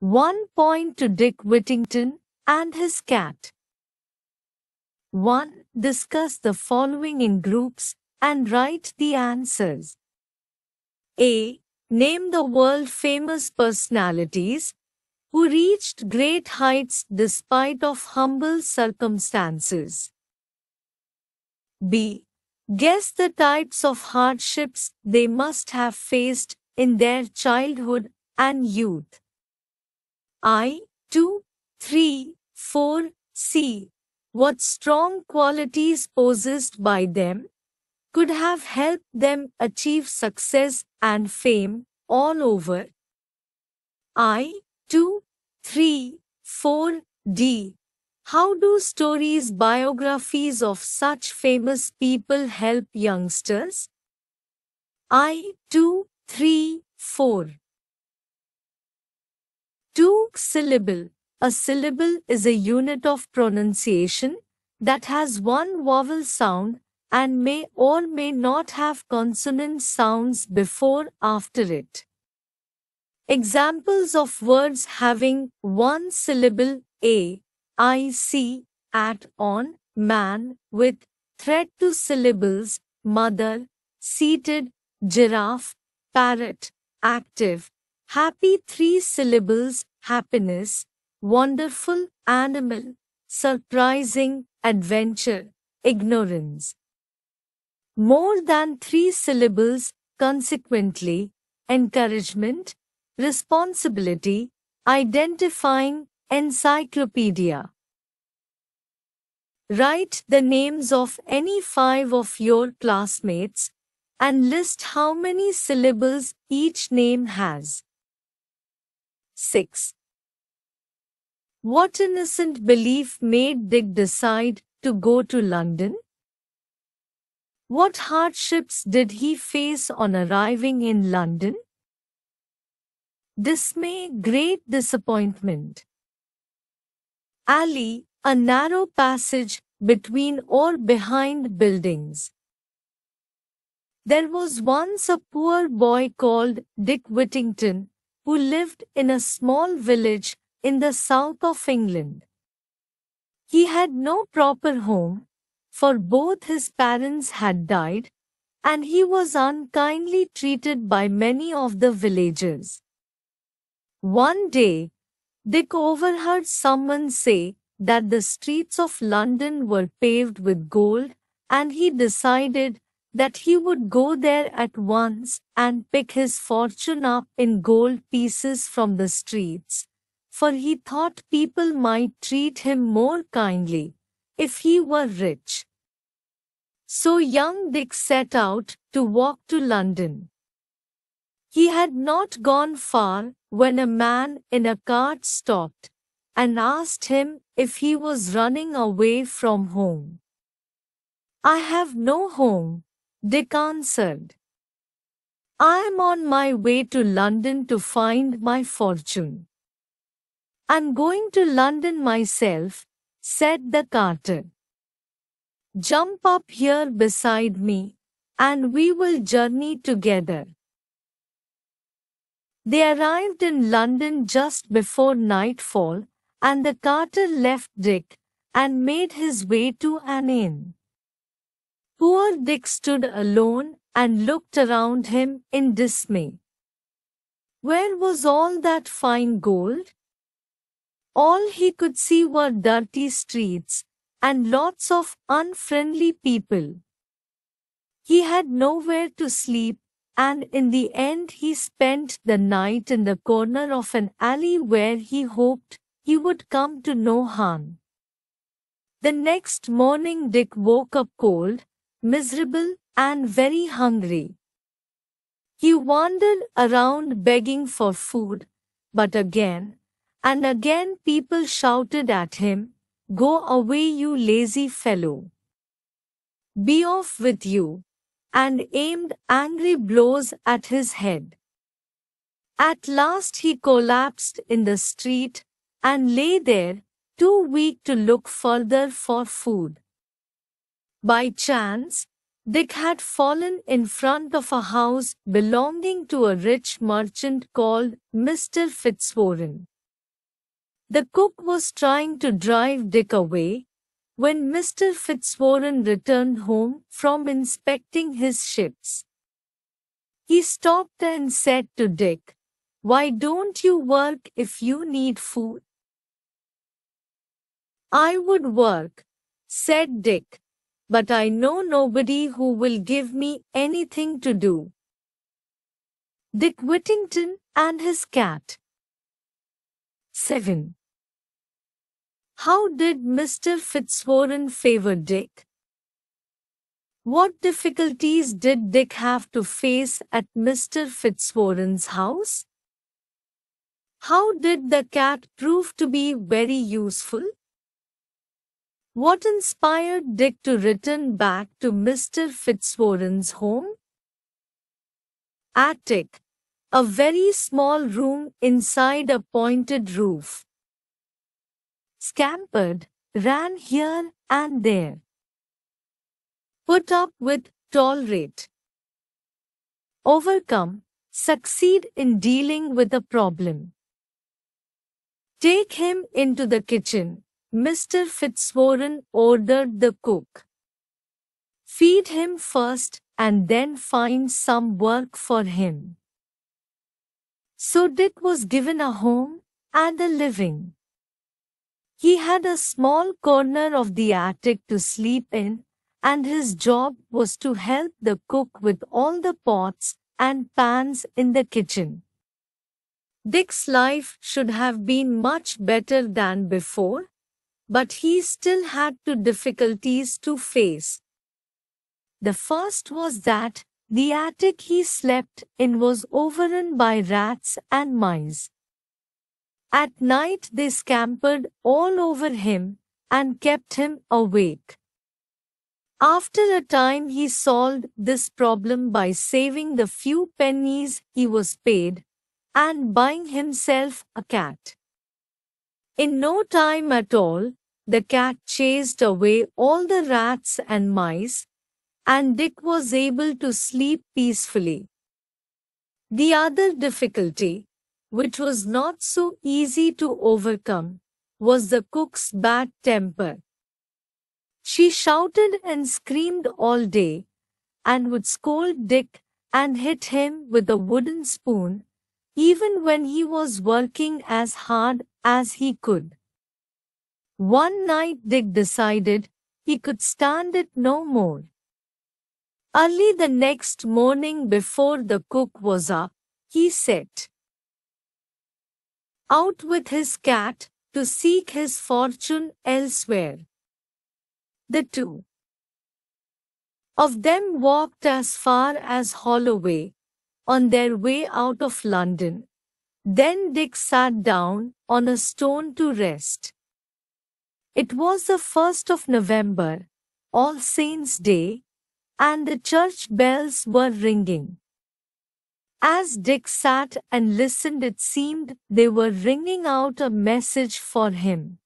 One point to Dick Whittington and his cat. 1. Discuss the following in groups and write the answers. A. Name the world famous personalities who reached great heights despite of humble circumstances. B. Guess the types of hardships they must have faced in their childhood and youth. I, 2, 3, 4, c. What strong qualities possessed by them could have helped them achieve success and fame all over. I, 2, 3, 4, d. How do stories, biographies of such famous people help youngsters? I, 2, 3, 4. Two syllable. A syllable is a unit of pronunciation that has one vowel sound and may or may not have consonant sounds before after it. Examples of words having one syllable a, i, c, at, on, man, with, Three to syllables, mother, seated, giraffe, parrot, active, Happy three syllables, happiness, wonderful, animal, surprising, adventure, ignorance. More than three syllables, consequently, encouragement, responsibility, identifying, encyclopedia. Write the names of any five of your classmates and list how many syllables each name has. 6. What innocent belief made Dick decide to go to London? What hardships did he face on arriving in London? Dismay, great disappointment. Alley, a narrow passage between or behind buildings. There was once a poor boy called Dick Whittington who lived in a small village in the south of England. He had no proper home, for both his parents had died, and he was unkindly treated by many of the villagers. One day, Dick overheard someone say that the streets of London were paved with gold, and he decided that he would go there at once and pick his fortune up in gold pieces from the streets, for he thought people might treat him more kindly if he were rich. So young Dick set out to walk to London. He had not gone far when a man in a cart stopped and asked him if he was running away from home. I have no home, Dick answered. I am on my way to London to find my fortune. I'm going to London myself, said the carter. Jump up here beside me, and we will journey together. They arrived in London just before nightfall, and the carter left Dick and made his way to an inn. Poor Dick stood alone and looked around him in dismay. Where was all that fine gold? All he could see were dirty streets and lots of unfriendly people. He had nowhere to sleep and in the end he spent the night in the corner of an alley where he hoped he would come to no harm. The next morning Dick woke up cold miserable, and very hungry. He wandered around begging for food, but again and again people shouted at him, Go away, you lazy fellow. Be off with you, and aimed angry blows at his head. At last he collapsed in the street and lay there, too weak to look further for food. By chance, Dick had fallen in front of a house belonging to a rich merchant called Mr. Fitzwarren. The cook was trying to drive Dick away when Mr. Fitzwarren returned home from inspecting his ships. He stopped and said to Dick, Why don't you work if you need food? I would work, said Dick, but I know nobody who will give me anything to do. Dick Whittington and his cat. 7. How did Mr. Fitzwarren favor Dick? What difficulties did Dick have to face at Mr. Fitzwarren's house? How did the cat prove to be very useful? What inspired Dick to return back to Mr. Fitzwarren's home? Attic. A very small room inside a pointed roof. Scampered, ran here and there. Put up with, tolerate. Overcome, succeed in dealing with a problem. Take him into the kitchen Mr. Fitzwarren ordered the cook. Feed him first and then find some work for him. So Dick was given a home and a living. He had a small corner of the attic to sleep in, and his job was to help the cook with all the pots and pans in the kitchen. Dick's life should have been much better than before, but he still had two difficulties to face. The first was that the attic he slept in was overrun by rats and mice. At night they scampered all over him and kept him awake. After a time he solved this problem by saving the few pennies he was paid and buying himself a cat. In no time at all, the cat chased away all the rats and mice, and Dick was able to sleep peacefully. The other difficulty, which was not so easy to overcome, was the cook's bad temper. She shouted and screamed all day, and would scold Dick and hit him with a wooden spoon, even when he was working as hard as he could. One night Dick decided he could stand it no more. Early the next morning before the cook was up, he set out with his cat to seek his fortune elsewhere. The two of them walked as far as Holloway on their way out of London. Then Dick sat down on a stone to rest. It was the 1st of November, All Saints' Day, and the church bells were ringing. As Dick sat and listened, it seemed they were ringing out a message for him.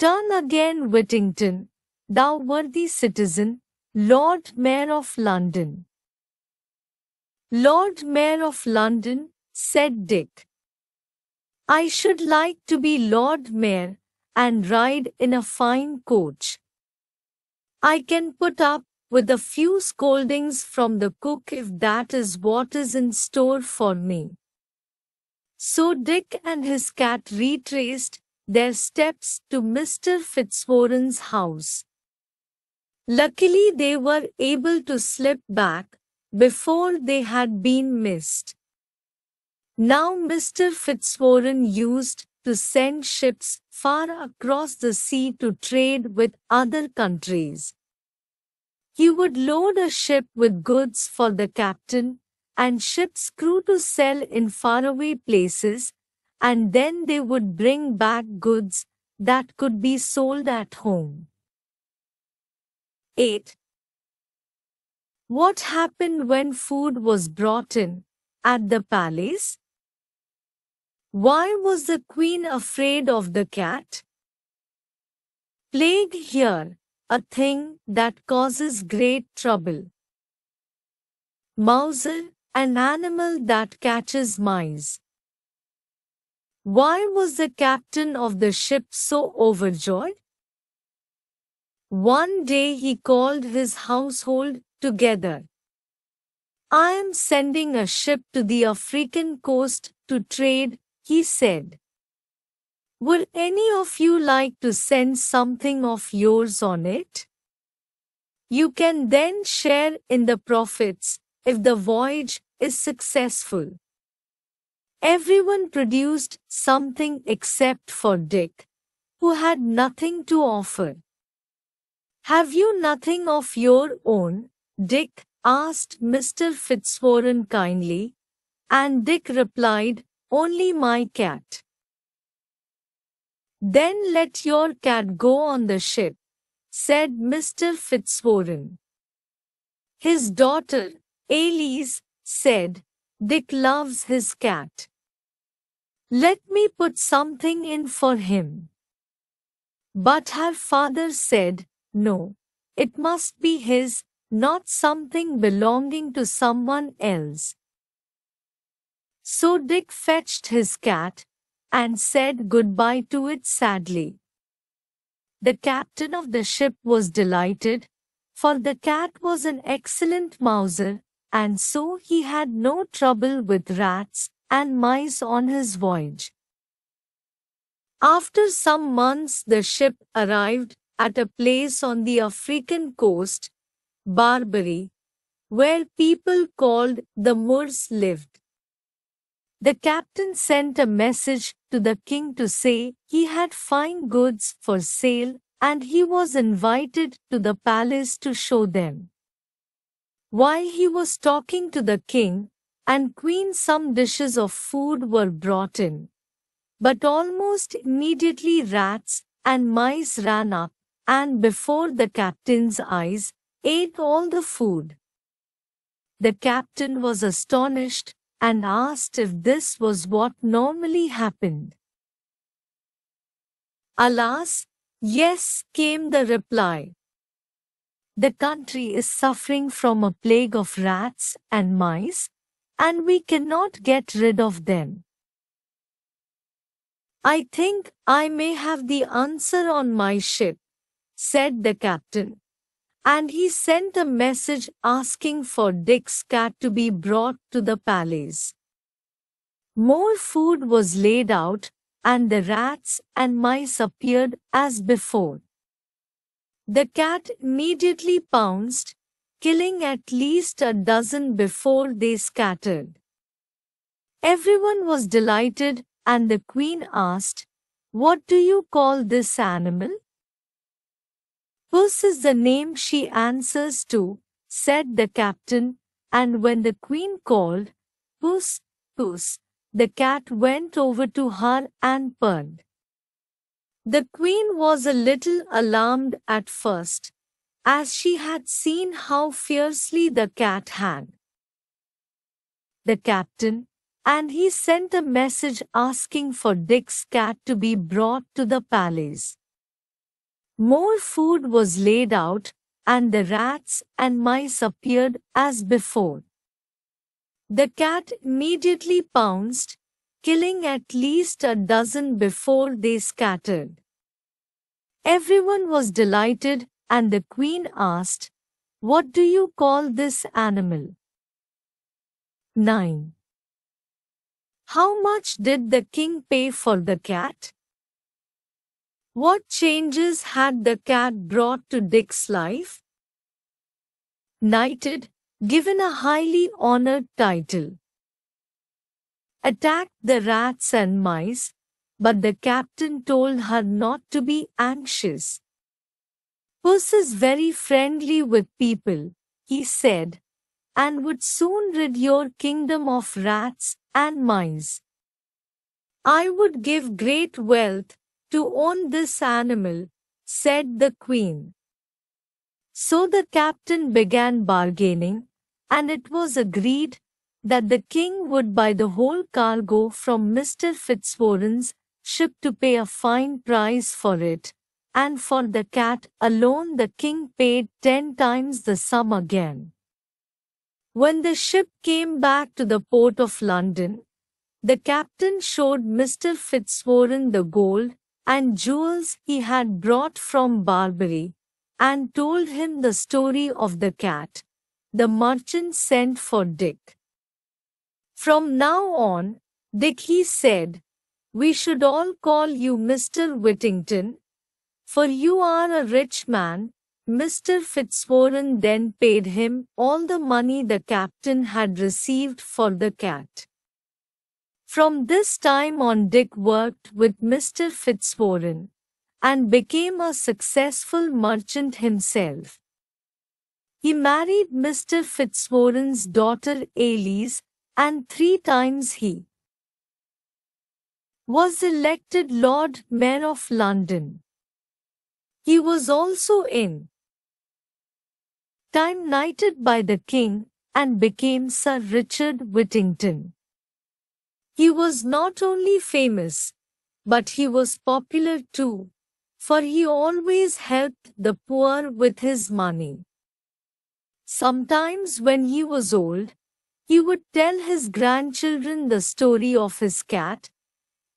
Turn again, Whittington, thou worthy citizen, Lord Mayor of London. Lord Mayor of London, said Dick. I should like to be Lord Mayor, and ride in a fine coach. I can put up with a few scoldings from the cook if that is what is in store for me. So Dick and his cat retraced their steps to Mr. Fitzwarren's house. Luckily they were able to slip back before they had been missed. Now Mr. Fitzwarren used to send ships far across the sea to trade with other countries. He would load a ship with goods for the captain and ship's crew to sell in faraway places, and then they would bring back goods that could be sold at home. 8. What happened when food was brought in at the palace? Why was the queen afraid of the cat? Plague here, a thing that causes great trouble. Mouser, an animal that catches mice. Why was the captain of the ship so overjoyed? One day he called his household together. I am sending a ship to the African coast to trade he said. Would any of you like to send something of yours on it? You can then share in the profits if the voyage is successful. Everyone produced something except for Dick, who had nothing to offer. Have you nothing of your own? Dick asked Mr. Fitzwarren kindly, and Dick replied, only my cat. Then let your cat go on the ship, said Mr. Fitzwarren. His daughter, Elise, said, Dick loves his cat. Let me put something in for him. But her father said, No, it must be his, not something belonging to someone else. So Dick fetched his cat and said goodbye to it sadly. The captain of the ship was delighted, for the cat was an excellent mouser, and so he had no trouble with rats and mice on his voyage. After some months the ship arrived at a place on the African coast, Barbary, where people called the Moors lived. The captain sent a message to the king to say he had fine goods for sale and he was invited to the palace to show them. While he was talking to the king and queen some dishes of food were brought in. But almost immediately rats and mice ran up and before the captain's eyes ate all the food. The captain was astonished and asked if this was what normally happened. Alas, yes, came the reply. The country is suffering from a plague of rats and mice, and we cannot get rid of them. I think I may have the answer on my ship, said the captain and he sent a message asking for Dick's cat to be brought to the palace. More food was laid out, and the rats and mice appeared as before. The cat immediately pounced, killing at least a dozen before they scattered. Everyone was delighted, and the queen asked, What do you call this animal? Puss is the name she answers to, said the captain, and when the queen called, Puss, Puss, the cat went over to her and purred. The queen was a little alarmed at first, as she had seen how fiercely the cat had. The captain, and he sent a message asking for Dick's cat to be brought to the palace. More food was laid out, and the rats and mice appeared as before. The cat immediately pounced, killing at least a dozen before they scattered. Everyone was delighted, and the queen asked, What do you call this animal? 9. How much did the king pay for the cat? What changes had the cat brought to Dick's life? Knighted, given a highly honored title. Attacked the rats and mice, but the captain told her not to be anxious. Puss is very friendly with people, he said, and would soon rid your kingdom of rats and mice. I would give great wealth to own this animal, said the queen. So the captain began bargaining, and it was agreed that the king would buy the whole cargo from Mr. Fitzwarren's ship to pay a fine price for it, and for the cat alone the king paid ten times the sum again. When the ship came back to the port of London, the captain showed Mr. Fitzwarren the gold and jewels he had brought from Barbary, and told him the story of the cat. The merchant sent for Dick. From now on, Dick he said, we should all call you Mr. Whittington, for you are a rich man. Mr. Fitzwarren then paid him all the money the captain had received for the cat. From this time on Dick worked with Mr. Fitzwarren and became a successful merchant himself. He married Mr. Fitzwarren's daughter Elise and three times he was elected Lord Mayor of London. He was also in time knighted by the King and became Sir Richard Whittington. He was not only famous, but he was popular too, for he always helped the poor with his money. Sometimes when he was old, he would tell his grandchildren the story of his cat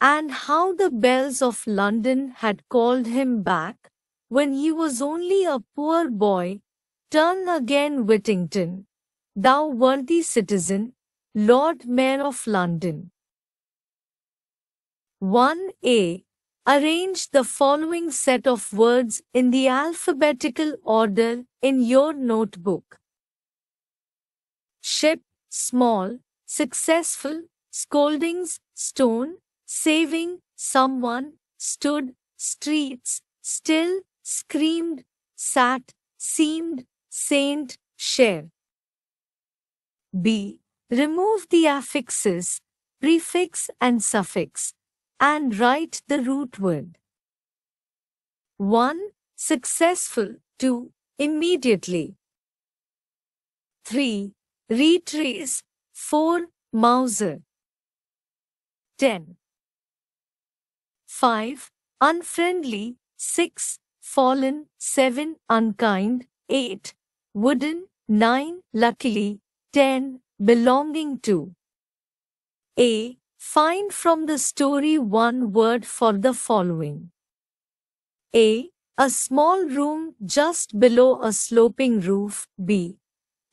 and how the bells of London had called him back when he was only a poor boy. Turn again, Whittington, thou worthy citizen, Lord Mayor of London. 1a. Arrange the following set of words in the alphabetical order in your notebook. Ship, small, successful, scoldings, stone, saving, someone, stood, streets, still, screamed, sat, seemed, saint, share. B. Remove the affixes, prefix and suffix and write the root word. 1. Successful. 2. Immediately. 3. Retrace. 4. Mouser. 10. 5. Unfriendly. 6. Fallen. 7. Unkind. 8. Wooden. 9. Luckily. 10. Belonging to. A. Find from the story one word for the following. A. A small room just below a sloping roof. B.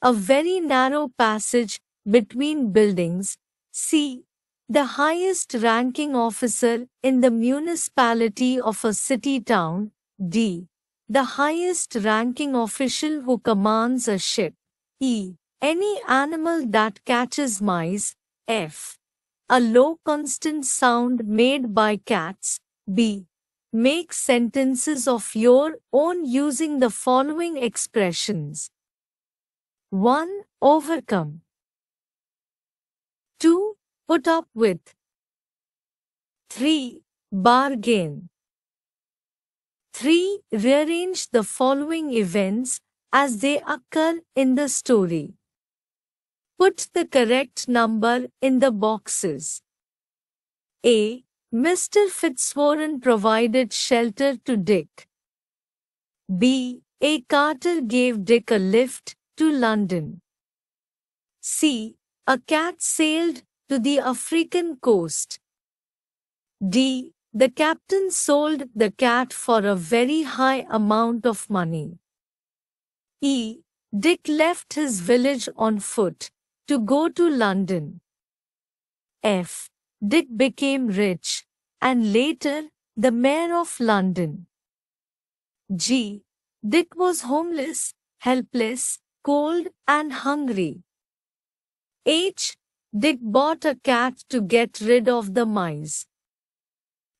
A very narrow passage between buildings. C. The highest ranking officer in the municipality of a city town. D. The highest ranking official who commands a ship. E. Any animal that catches mice. F. A low constant sound made by cats. B. Make sentences of your own using the following expressions. 1. Overcome. 2. Put up with. 3. Bargain. 3. Rearrange the following events as they occur in the story. Put the correct number in the boxes. A. Mr. Fitzwarren provided shelter to Dick. B. A. Carter gave Dick a lift to London. C. A cat sailed to the African coast. D. The captain sold the cat for a very high amount of money. E. Dick left his village on foot to go to London. F. Dick became rich, and later, the mayor of London. G. Dick was homeless, helpless, cold, and hungry. H. Dick bought a cat to get rid of the mice.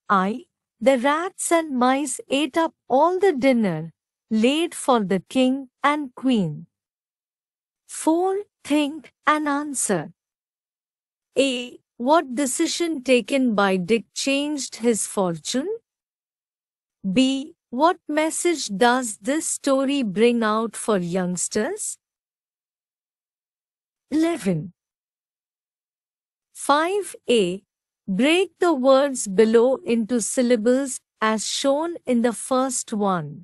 I. The rats and mice ate up all the dinner, laid for the king and queen. 4. Think and answer. A. What decision taken by Dick changed his fortune? B. What message does this story bring out for youngsters? 11. 5a. Break the words below into syllables as shown in the first one.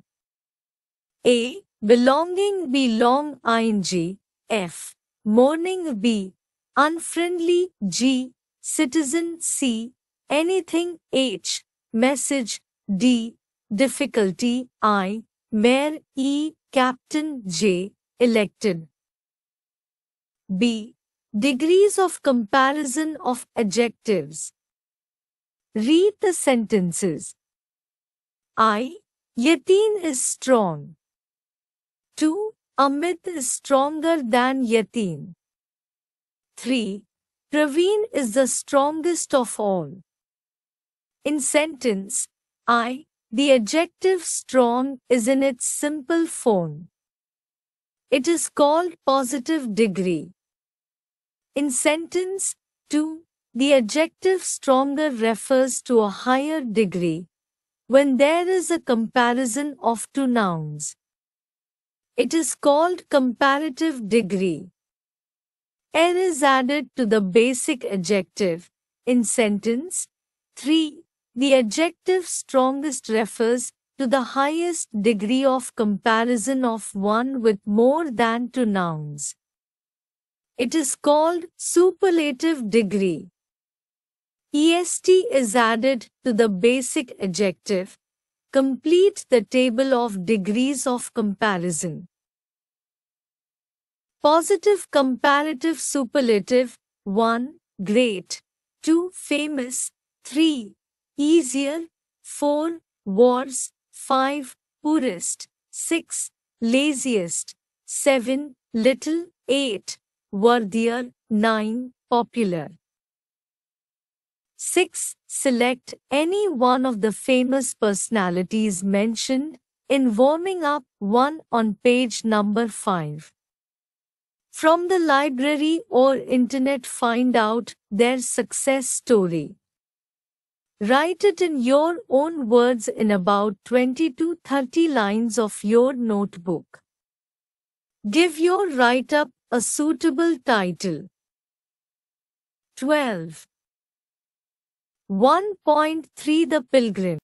A. Belonging belong ing, f. Morning B. Unfriendly G. Citizen C. Anything H. Message D. Difficulty I. Mayor E. Captain J. Elected. B. Degrees of comparison of adjectives. Read the sentences. I. Yateen is strong. 2. Amit is stronger than Yatin. 3. Praveen is the strongest of all. In sentence, I, the adjective strong is in its simple form. It is called positive degree. In sentence 2, the adjective stronger refers to a higher degree when there is a comparison of two nouns. It is called comparative degree. N is added to the basic adjective. In sentence 3, the adjective strongest refers to the highest degree of comparison of one with more than two nouns. It is called superlative degree. EST is added to the basic adjective Complete the table of degrees of comparison. Positive comparative superlative 1. Great 2. Famous 3. Easier 4. Wars 5. Poorest 6. Laziest 7. Little 8. Worthier 9. Popular 6. Select any one of the famous personalities mentioned in Warming Up 1 on page number 5. From the library or internet find out their success story. Write it in your own words in about 20 to 30 lines of your notebook. Give your write-up a suitable title. 12. 1.3 The Pilgrim